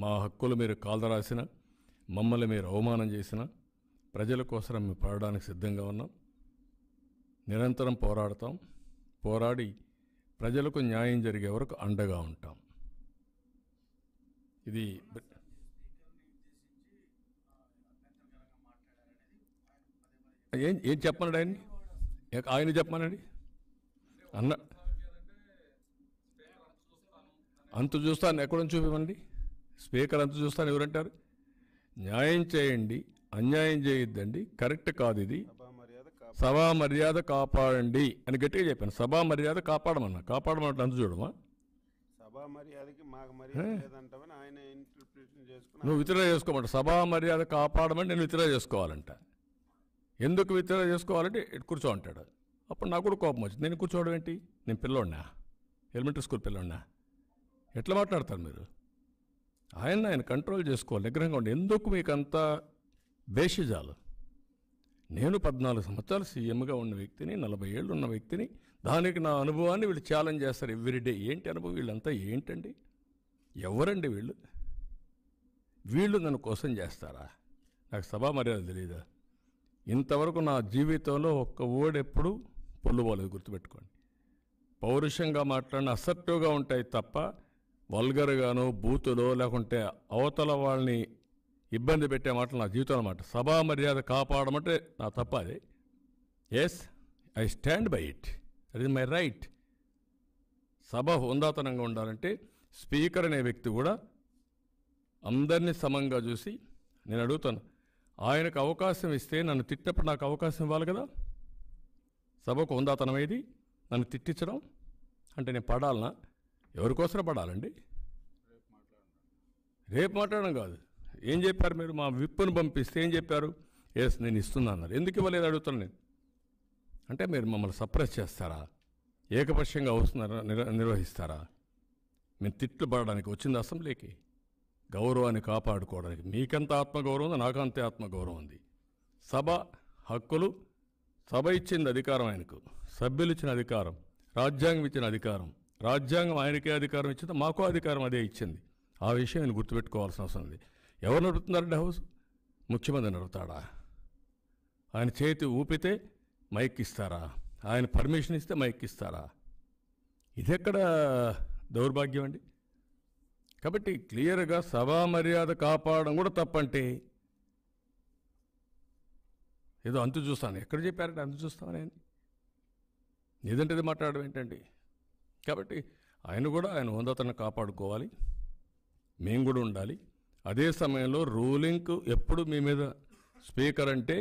మా హక్కులు మీరు రాసిన మమ్మల్ని మీరు అవమానం చేసినా ప్రజల కోసం మేము పోరాడడానికి సిద్ధంగా ఉన్నాం నిరంతరం పోరాడతాం పోరాడి ప్రజలకు న్యాయం జరిగే వరకు అండగా ఉంటాం ఇది ఏం ఏం చెప్పనండి ఆయన్ని ఆయన చెప్పమనండి అన్న అంత చూస్తాను ఎక్కడ చూపివ్వండి స్పీకర్ అంత చూస్తాను ఎవరంటారు న్యాయం చేయండి అన్యాయం చేయొద్దండి కరెక్ట్ కాదు ఇది సభా మర్యాద కాపాడండి అని గట్టిగా చెప్పాను సభా మర్యాద కాపాడమన్నా కాపాడమంటే అంత చూడమా మర్యాదకి మాకు ఆయన చేసుకుని నువ్వు విత్డ్రా చేసుకోమంట సభా మర్యాద కాపాడమని నేను విత్డ్రా చేసుకోవాలంట ఎందుకు విత్డ్రా చేసుకోవాలంటే కూర్చో అంటాడు అప్పుడు నాకు కూడా కోపం వచ్చింది నేను కూర్చోవడం ఏంటి నేను పిల్లోడినా ఎలిమెంటరీ స్కూల్ పిల్లోడినా ఎట్లా మాట్లాడతారు మీరు ఆయన ఆయన కంట్రోల్ చేసుకోవాలి నిగ్రహంగా ఉండి ఎందుకు మీకు భేషజాలం నేను పద్నాలుగు సంవత్సరాలు సీఎంగా ఉన్న వ్యక్తిని నలభై ఏళ్ళు ఉన్న వ్యక్తిని దానికి నా అనుభవాన్ని వీళ్ళు ఛాలెంజ్ చేస్తారు ఎవ్రీడే ఏంటి అనుభవం వీళ్ళంతా ఏంటండి ఎవరండి వీళ్ళు వీళ్ళు నన్ను కోసం చేస్తారా నాకు సభా మర్యాద తెలియదా ఇంతవరకు నా జీవితంలో ఒక్క ఓడెప్పుడు పొల్లుబోలేదు గుర్తుపెట్టుకోండి పౌరుషంగా మాట్లాడిన అసర్టివ్గా ఉంటాయి తప్ప వల్గరుగాను బూతులో లేకుంటే అవతల వాళ్ళని ఇబ్బంది పెట్టే మాటలు నా జీవితం అన్నమాట సభా మర్యాద కాపాడమంటే నా తప్ప అది yes I stand by it అది మై రైట్ సభ హుందాతనంగా ఉండాలంటే స్పీకర్ అనే వ్యక్తి కూడా అందరినీ సమంగా చూసి నేను అడుగుతాను ఆయనకు అవకాశం ఇస్తే నన్ను తిట్టినప్పుడు నాకు అవకాశం ఇవ్వాలి కదా సభకు హుందాతనమేది నన్ను తిట్టించడం అంటే నేను పడాలనా ఎవరికోసం పడాలండి రేపు మాట్లాడడం కాదు ఏం చెప్పారు మీరు మా విప్పును పంపిస్తే ఏం చెప్పారు ఎస్ నేను ఇస్తున్నా అన్నారు ఎందుకు ఇవ్వలేదు అడుగుతాను నేను అంటే మీరు మమ్మల్ని సప్రెస్ చేస్తారా ఏకపక్షంగా వస్తున్నారా నిర్ నిర్వహిస్తారా మేము తిట్లు పడడానికి వచ్చింది అసెంబ్లీకి గౌరవాన్ని కాపాడుకోవడానికి మీకెంత ఆత్మగౌరవం ఉంది నాకు అంతే ఆత్మగౌరవం ఉంది సభ హక్కులు సభ ఇచ్చింది అధికారం ఆయనకు సభ్యులు ఇచ్చిన అధికారం రాజ్యాంగం ఇచ్చిన అధికారం రాజ్యాంగం ఆయనకే అధికారం ఇచ్చింది మాకు అధికారం అదే ఇచ్చింది ఆ విషయం నేను గుర్తుపెట్టుకోవాల్సిన అవసరం ఉంది ఎవరు నడుపుతున్నారండి హౌస్ ముఖ్యమంత్రి నడుపుతాడా ఆయన చేతి ఊపితే మైక్ ఇస్తారా ఆయన పర్మిషన్ ఇస్తే మైక్ ఇస్తారా ఎక్కడ దౌర్భాగ్యం అండి కాబట్టి క్లియర్గా సభా మర్యాద కాపాడడం కూడా తప్పంటే ఏదో అంతు చూస్తాను ఎక్కడ చెప్పారంటే అంతు నేను ఏదంటే మాట్లాడడం ఏంటండి కాబట్టి ఆయన కూడా ఆయన హోందాతను కాపాడుకోవాలి మేము కూడా ఉండాలి అదే సమయంలో రూలింగ్ ఎప్పుడు మీ మీద స్పీకర్ అంటే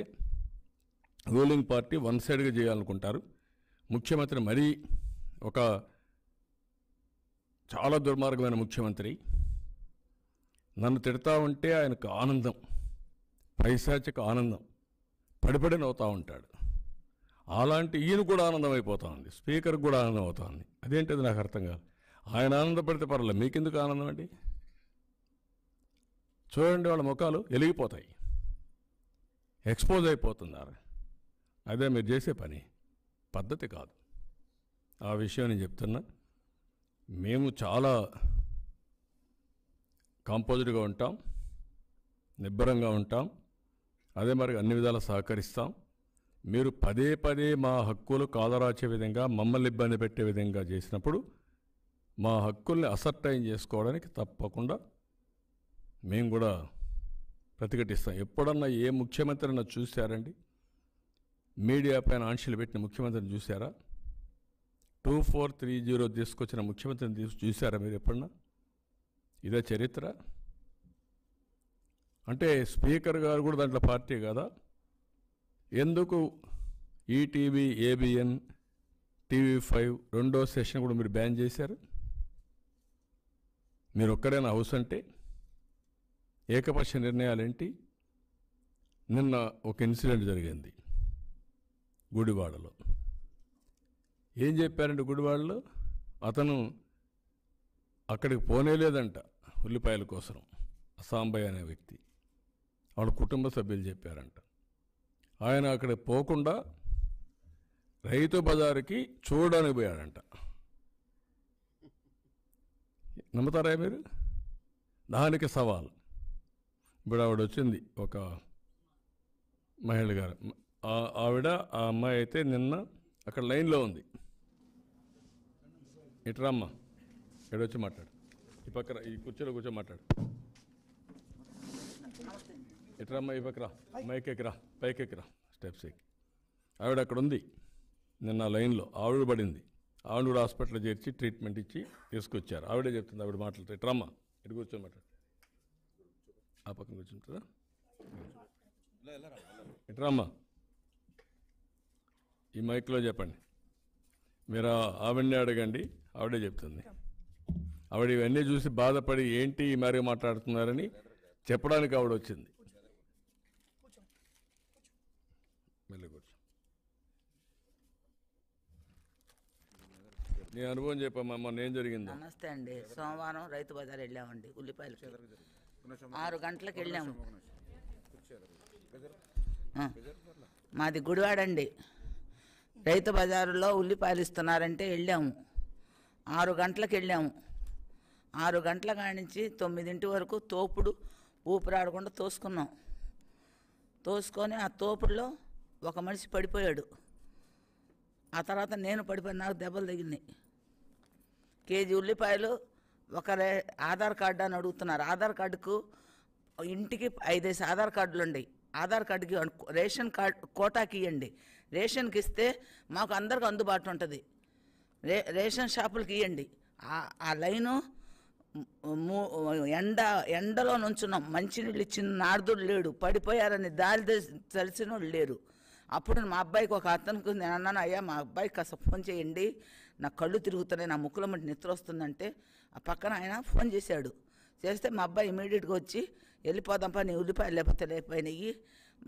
రూలింగ్ పార్టీ వన్ సైడ్గా చేయాలనుకుంటారు ముఖ్యమంత్రి మరీ ఒక చాలా దుర్మార్గమైన ముఖ్యమంత్రి నన్ను తిడతా ఉంటే ఆయనకు ఆనందం పైశాచిక ఆనందం పడిపడి నవ్వుతూ ఉంటాడు అలాంటి ఈయన కూడా ఆనందం అయిపోతా ఉంది స్పీకర్కి కూడా ఆనందం అవుతా ఉంది అదేంటిది నాకు అర్థం కాదు ఆయన ఆనందపడితే పర్లేదు మీకెందుకు ఆనందం అండి చూడండి వాళ్ళ ముఖాలు వెలిగిపోతాయి ఎక్స్పోజ్ అయిపోతున్నారు అదే మీరు చేసే పని పద్ధతి కాదు ఆ విషయం నేను చెప్తున్నా మేము చాలా కంపోజ్డ్గా ఉంటాం నిబ్బరంగా ఉంటాం అదే మరి అన్ని విధాలు సహకరిస్తాం మీరు పదే పదే మా హక్కులు కాదరాచే విధంగా మమ్మల్ని ఇబ్బంది పెట్టే విధంగా చేసినప్పుడు మా హక్కుల్ని అసర్టైన్ చేసుకోవడానికి తప్పకుండా మేము కూడా ప్రతిఘటిస్తాం ఎప్పుడన్నా ఏ ముఖ్యమంత్రిని చూశారండి మీడియా పైన ఆంక్షలు పెట్టిన ముఖ్యమంత్రిని చూశారా టూ ఫోర్ త్రీ జీరో తీసుకొచ్చిన ముఖ్యమంత్రిని తీసు చూశారా మీరు ఎప్పుడన్నా ఇదే చరిత్ర అంటే స్పీకర్ గారు కూడా దాంట్లో పార్టీ కదా ఎందుకు ఈటీవీ ఏబిఎన్ టీవీ ఫైవ్ రెండో సెషన్ కూడా మీరు బ్యాన్ చేశారు మీరు ఒక్కడైనా హౌస్ అంటే ఏకపక్ష నిర్ణయాలేంటి నిన్న ఒక ఇన్సిడెంట్ జరిగింది గుడివాడలో ఏం చెప్పారంటే గుడివాడలో అతను అక్కడికి పోనేలేదంట ఉల్లిపాయల కోసం సాంబయ్య అనే వ్యక్తి వాళ్ళ కుటుంబ సభ్యులు చెప్పారంట ఆయన అక్కడ పోకుండా రైతు బజారుకి చూడడానికి పోయాడంట నమ్ముతారా మీరు దానికి సవాల్ ఇప్పుడు ఆవిడ వచ్చింది ఒక మహిళ గారు ఆవిడ ఆ అమ్మాయి అయితే నిన్న అక్కడ లైన్లో ఉంది ఇట్రామ్మా వచ్చి మాట్లాడు ఈ పక్కన ఈ కుర్చీలో కూర్చో మాట్లాడు ఇట్రామ్మా ఈ పక్కరా మైక్ ఎక్కరా పైకి ఎక్కరా స్టెప్స్ ఎక్కి ఆవిడ అక్కడ ఉంది నిన్న లైన్లో ఆవిడ పడింది ఆవిడ కూడా హాస్పిటల్లో చేర్చి ట్రీట్మెంట్ ఇచ్చి తీసుకొచ్చారు ఆవిడే చెప్తుంది ఆవిడ మాట్లాడుతుంది ఇట్రామ్మా ఇటు కూర్చోని మాట్లాడు ఆ పక్కన కూర్చుంటారా ఇట్రామ్మా ఈ మైక్లో చెప్పండి మీరు ఆవిడనే అడగండి ఆవిడే చెప్తుంది ఆవిడ ఇవన్నీ చూసి బాధపడి ఏంటి ఈ మరి మాట్లాడుతున్నారని చెప్పడానికి ఆవిడ వచ్చింది నేను నీ అనుభవం చెప్పమ్మా మొన్న ఏం జరిగింది నమస్తే అండి సోమవారం రైతు బజార్ వెళ్ళామండి ఉల్లిపాయలు ఆరు గంటలకు వెళ్ళాము మాది గుడివాడండి రైతు బజారులో ఉల్లిపాయలు ఇస్తున్నారంటే వెళ్ళాము ఆరు గంటలకు వెళ్ళాము ఆరు గంటల కానించి తొమ్మిదింటి వరకు తోపుడు ఊపిరాడకుండా తోసుకున్నాం తోసుకొని ఆ తోపుడులో ఒక మనిషి పడిపోయాడు ఆ తర్వాత నేను పడిపోయిన నాకు దెబ్బలు తగిలినాయి కేజీ ఉల్లిపాయలు ఒకరే ఆధార్ కార్డు అని అడుగుతున్నారు ఆధార్ కార్డుకు ఇంటికి ఐదేసి ఆధార్ కార్డులు ఉన్నాయి ఆధార్ కార్డుకి రేషన్ కార్డ్ కోటాకి ఇవ్వండి రేషన్కి ఇస్తే మాకు అందరికి అందుబాటు ఉంటుంది రే రేషన్ షాపులకి ఇవ్వండి ఆ లైను ఎండ ఎండలో నుంచున్నాం మంచినీళ్ళు ఇచ్చిన నార్దుడు లేడు పడిపోయారని దారి తెలిసిన వాళ్ళు లేరు అప్పుడు మా అబ్బాయికి ఒక అతనికి నేను అన్నాను అయ్యా మా అబ్బాయికి కాస్త ఫోన్ చేయండి నా కళ్ళు తిరుగుతున్నాయి నా ముక్కుల మట్టి నిద్ర వస్తుందంటే ఆ పక్కన ఆయన ఫోన్ చేశాడు చేస్తే మా అబ్బాయి ఇమీడియట్గా వచ్చి వెళ్ళిపోదాం పని ఉల్లిపాయలు లేకపోతే లేకపోయినాయి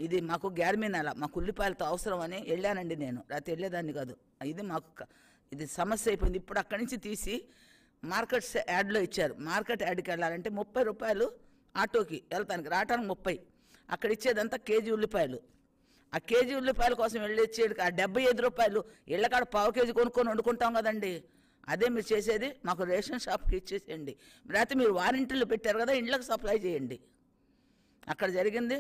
ఇది మాకు నెల మాకు ఉల్లిపాయలతో అవసరం అని వెళ్ళానండి నేను రాత్రి వెళ్ళేదాన్ని కాదు ఇది మాకు ఇది సమస్య అయిపోయింది ఇప్పుడు అక్కడి నుంచి తీసి మార్కెట్స్ యాడ్లో ఇచ్చారు మార్కెట్ యాడ్కి వెళ్ళాలంటే ముప్పై రూపాయలు ఆటోకి వెళ్తానికి రావటానికి ముప్పై అక్కడ ఇచ్చేదంతా కేజీ ఉల్లిపాయలు ఆ కేజీ ఉల్లిపాయల కోసం వెళ్ళి ఇచ్చేది ఆ డెబ్బై ఐదు రూపాయలు ఇళ్ళకాడ పావు కేజీ కొనుక్కొని వండుకుంటాం కదండి అదే మీరు చేసేది మాకు రేషన్ షాప్కి ఇచ్చేసేయండి లేకపోతే మీరు వారంటీలు పెట్టారు కదా ఇండ్లకు సప్లై చేయండి అక్కడ జరిగింది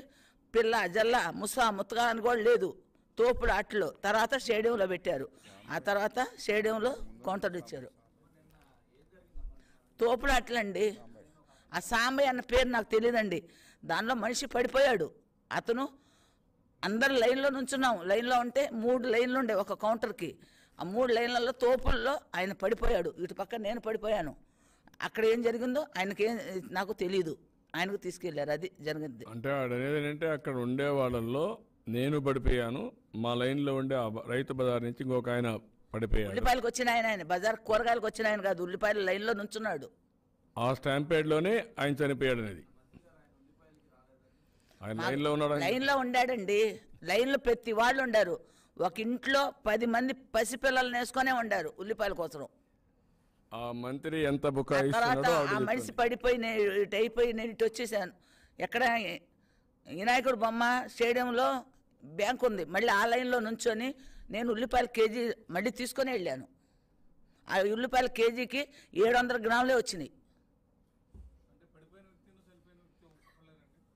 పిల్ల జల్ల ముసా ముత్తగా అని కూడా లేదు తోపుడు అట్లు తర్వాత స్టేడియంలో పెట్టారు ఆ తర్వాత స్టేడియంలో కౌంటర్ ఇచ్చారు తోపుడు అట్లండి ఆ సాంబయ్య అన్న పేరు నాకు తెలియదండి దానిలో మనిషి పడిపోయాడు అతను అందరు లైన్లో నుంచున్నాం లైన్లో ఉంటే మూడు లైన్లు ఉండే ఒక కౌంటర్కి ఆ మూడు లైన్లలో తోపుల్లో ఆయన పడిపోయాడు ఇటు పక్క నేను పడిపోయాను అక్కడ ఏం జరిగిందో ఆయనకేం నాకు తెలియదు ఆయనకు తీసుకెళ్లారు అది జరిగింది అంటే అనేది అక్కడ ఉండే వాళ్ళల్లో నేను పడిపోయాను మా లైన్లో ఉండే రైతు బజార్ నుంచి ఇంకొక ఆయన పడిపోయాడు ఉల్లిపాయలకు వచ్చిన ఆయన ఆయన బజార్ కూరగాయలకు వచ్చిన ఆయన కాదు ఉల్లిపాయలు లైన్లో నుంచున్నాడు ఆ స్టాంపేడ్లోనే ఆయన చనిపోయాడు అనేది ఆయన లైన్లో ఉన్నాడు లైన్లో ఉండాడండి లైన్లో ప్రతి వాళ్ళు ఉండారు ఒక ఇంట్లో పది మంది పసిపిల్లలు వేసుకొనే ఉండారు ఉల్లిపాయల కోసం ఆ మంత్రి ఎంత తర్వాత ఆ మనిషి పడిపోయి నేను ఇటు అయిపోయి నేను ఇటు వచ్చేసాను ఎక్కడ వినాయకుడు బొమ్మ స్టేడియంలో బ్యాంక్ ఉంది మళ్ళీ ఆ లైన్లో నుంచొని నేను ఉల్లిపాయల కేజీ మళ్ళీ తీసుకొని వెళ్ళాను ఆ ఉల్లిపాయల కేజీకి ఏడు వందల గ్రాములే వచ్చినాయి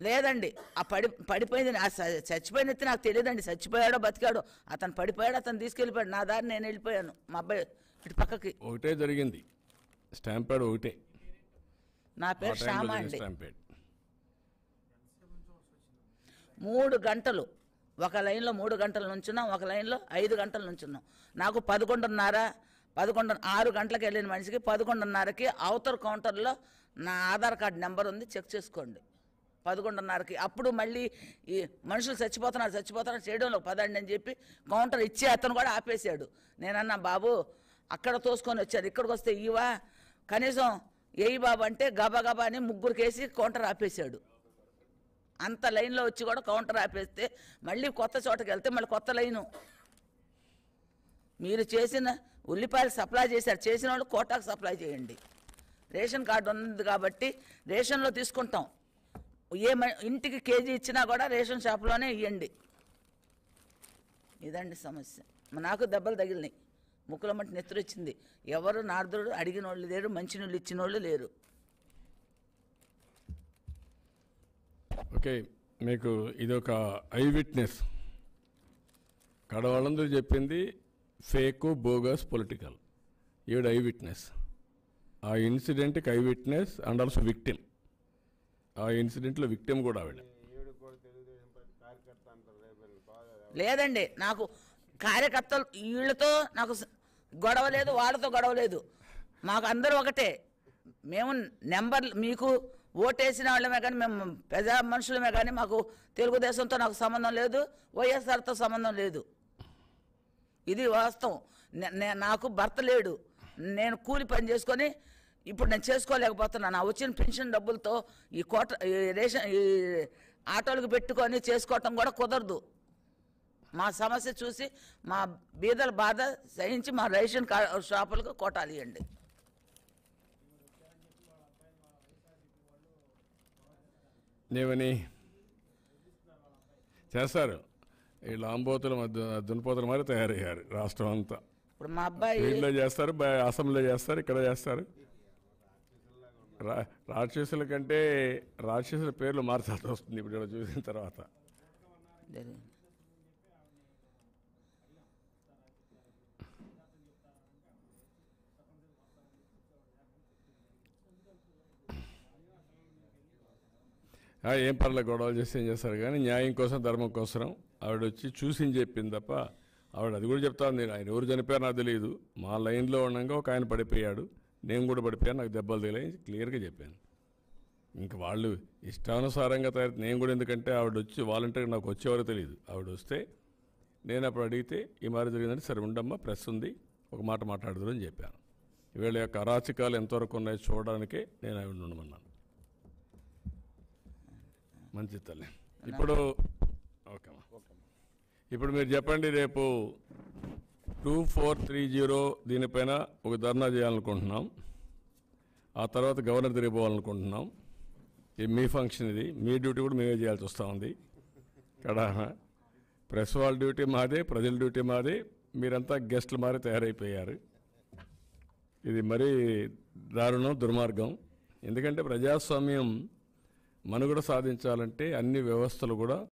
లేదండి ఆ పడి పడిపోయింది ఆ చచ్చిపోయిన వ్యక్తి నాకు తెలియదండి చచ్చిపోయాడో బతికాడో అతను పడిపోయాడు అతను తీసుకెళ్ళిపోయాడు నా దారి నేను వెళ్ళిపోయాను మా అబ్బాయి ఇటు పక్కకి ఒకటే జరిగింది స్టాంపేడ్ ఒకటే నా పేరు శ్యామ అండి మూడు గంటలు ఒక లైన్లో మూడు గంటలు నుంచున్నాం ఒక లైన్లో ఐదు గంటలు నుంచున్నాం నాకు పదకొండున్నర పదకొండు ఆరు గంటలకు వెళ్ళిన మనిషికి పదకొండున్నరకి అవతల కౌంటర్లో నా ఆధార్ కార్డు నెంబర్ ఉంది చెక్ చేసుకోండి పదకొండున్నరకి అప్పుడు మళ్ళీ ఈ మనుషులు చచ్చిపోతున్నారు చచ్చిపోతున్నారు చేయడంలో పదండి అని చెప్పి కౌంటర్ ఇచ్చి అతను కూడా ఆపేశాడు నేనన్నా బాబు అక్కడ తోసుకొని వచ్చాను ఇక్కడికి వస్తే ఇవా కనీసం ఏయి బాబు అంటే గబా గబా అని ముగ్గురికేసి కౌంటర్ ఆపేశాడు అంత లైన్లో వచ్చి కూడా కౌంటర్ ఆపేస్తే మళ్ళీ కొత్త చోటకి వెళ్తే మళ్ళీ కొత్త లైను మీరు చేసిన ఉల్లిపాయలు సప్లై చేశారు చేసిన వాళ్ళు కోటాకు సప్లై చేయండి రేషన్ కార్డు ఉంది కాబట్టి రేషన్లో తీసుకుంటాం ఏ ఇంటికి కేజీ ఇచ్చినా కూడా రేషన్ షాప్లోనే ఇవ్వండి ఇదండి సమస్య నాకు దెబ్బలు తగిలినాయి ముక్కుల మట్టి ఎవరు నార్దుడు అడిగిన వాళ్ళు లేరు మంచినీళ్ళు ఇచ్చిన వాళ్ళు లేరు ఓకే మీకు ఇది ఒక ఐ విట్నెస్ కడవాళ్ళందరూ చెప్పింది ఫేక్ బోగస్ పొలిటికల్ ఈవిడ ఐ విట్నెస్ ఆ ఇన్సిడెంట్కి eye witness and also victim ఆ ఇన్సిడెంట్లో విక్టిమ్ కూడా ఆవిడ లేదండి నాకు కార్యకర్తలు వీళ్ళతో నాకు గొడవ లేదు వాళ్ళతో గొడవ లేదు మాకు అందరూ ఒకటే మేము నెంబర్ మీకు ఓటేసిన వాళ్ళమే కానీ మేము ప్రజా మనుషులమే కానీ మాకు తెలుగుదేశంతో నాకు సంబంధం లేదు వైఎస్ఆర్తో సంబంధం లేదు ఇది వాస్తవం నాకు భర్త లేడు నేను కూలి పని చేసుకొని ఇప్పుడు నేను చేసుకోలేకపోతున్నాను నా వచ్చిన పెన్షన్ డబ్బులతో ఈ కోట ఈ రేషన్ ఈ ఆటోలకు పెట్టుకొని చేసుకోవటం కూడా కుదరదు మా సమస్య చూసి మా బీదల బాధ సహించి మా రేషన్ షాపులకు కోటాలు ఇవ్వండి చేస్తారు వీళ్ళు ఆంబోతుల మధ్య దునిపోతుల మరి తయారయ్యారు రాష్ట్రం అంతా ఇప్పుడు మా అబ్బాయి చేస్తారు అసెంబ్లీలో చేస్తారు ఇక్కడ చేస్తారు రా రాక్షసుల కంటే రాక్షసుల పేర్లు మార్చాల్సి వస్తుంది ఇప్పుడు ఇలా చూసిన తర్వాత ఏం పర్లేదు గొడవలు చేసి ఏం చేస్తారు కానీ న్యాయం కోసం ధర్మం కోసం ఆవిడ వచ్చి చూసి చెప్పింది తప్ప ఆవిడ అది కూడా చెప్తాను నేను ఆయన ఎవరు చనిపోయారు నాకు తెలియదు మా లైన్లో ఉండగా ఒక ఆయన పడిపోయాడు నేను కూడా పడిపోయాను నాకు దెబ్బలు తగిలాయి క్లియర్గా చెప్పాను ఇంక వాళ్ళు ఇష్టానుసారంగా తయారు నేను కూడా ఎందుకంటే ఆవిడ వచ్చి వాలంటీర్గా నాకు వచ్చేవారో తెలియదు ఆవిడ వస్తే నేను అప్పుడు అడిగితే ఈ మారి జరిగిందని సరే ఉండమ్మా ప్రెస్ ఉంది ఒక మాట మాట్లాడదురు అని చెప్పాను వీళ్ళ యొక్క అరాచకాలు ఎంతవరకు ఉన్నాయో చూడడానికే నేను ఆవిడ ఉండమన్నాను మంచి తల్లి ఇప్పుడు ఓకే ఇప్పుడు మీరు చెప్పండి రేపు టూ ఫోర్ త్రీ జీరో దీనిపైన ఒక ధర్నా చేయాలనుకుంటున్నాం ఆ తర్వాత గవర్నర్ తిరిగిపోవాలనుకుంటున్నాం ఇది మీ ఫంక్షన్ ఇది మీ డ్యూటీ కూడా మేమే చేయాల్సి వస్తూ ఉంది కదా ప్రెస్ వాళ్ళ డ్యూటీ మాదే ప్రజల డ్యూటీ మాదే మీరంతా గెస్ట్లు మారి తయారైపోయారు ఇది మరీ దారుణం దుర్మార్గం ఎందుకంటే ప్రజాస్వామ్యం మనుగడ సాధించాలంటే అన్ని వ్యవస్థలు కూడా